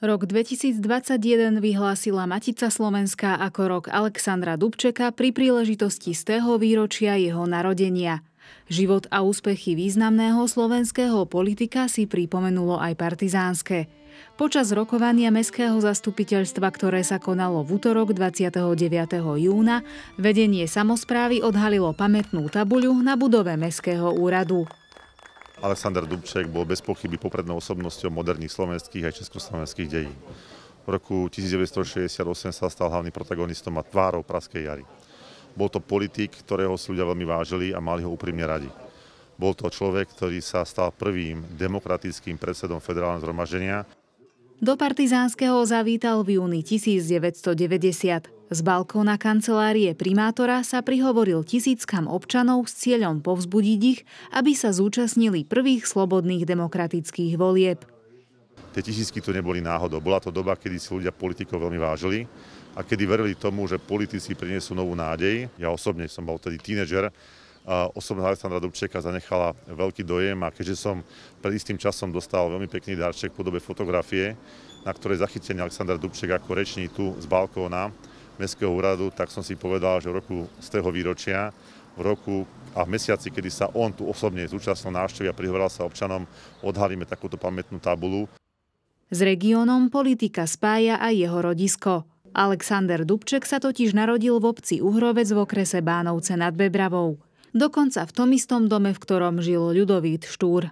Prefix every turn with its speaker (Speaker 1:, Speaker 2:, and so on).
Speaker 1: Rok 2021 vyhlásila Matica Slovenska ako rok Alexandra Dubčeka pri príležitosti z tého výročia jeho narodenia. Život a úspechy významného slovenského politika si pripomenulo aj partizánske. Počas rokovania Mestského zastupiteľstva, ktoré sa konalo v útorok 29. júna, vedenie samozprávy odhalilo pamätnú tabuľu na budove Mestského úradu.
Speaker 2: Aleksandr Dubček bol bez pochyby poprednou osobnosťou moderných slovenských a československých dejín. V roku 1968 sa stal hlavným protagonistom a tvárou Praskej jary. Bol to politik, ktorého si ľudia veľmi vážili a mali ho úprimne radi. Bol to človek, ktorý sa stal prvým demokratickým predsedom federálneho zhromaženia.
Speaker 1: Do partizánskeho zavítal v júni 1990. Z balkóna kancelárie primátora sa prihovoril tisíckam občanov s cieľom povzbudiť ich, aby sa zúčastnili prvých slobodných demokratických volieb.
Speaker 2: Tie tisícky to neboli náhodou. Bola to doba, kedy si ľudia politikov veľmi vážili a kedy verili tomu, že politici prinesú novú nádej. Ja osobne som bol tedy tínedžer, osobná Alexandra Dubčeka zanechala veľký dojem a keďže som pred istým časom dostal veľmi pekný darček v podobe fotografie, na ktorej zachytený Aleksandr Dubček ako reční tu z balkóna, Mestského úradu, tak som si povedal, že v roku z toho výročia, v roku a v mesiaci, kedy sa on tu osobne zúčastnil návštevy a prihovoril sa občanom, odhalíme takúto pamätnú tabulu.
Speaker 1: S regiónom politika spája aj jeho rodisko. Alexander Dubček sa totiž narodil v obci Uhrovec v okrese Bánovce nad Bebravou. Dokonca v tom istom dome, v ktorom žil Ľudovít Štúr.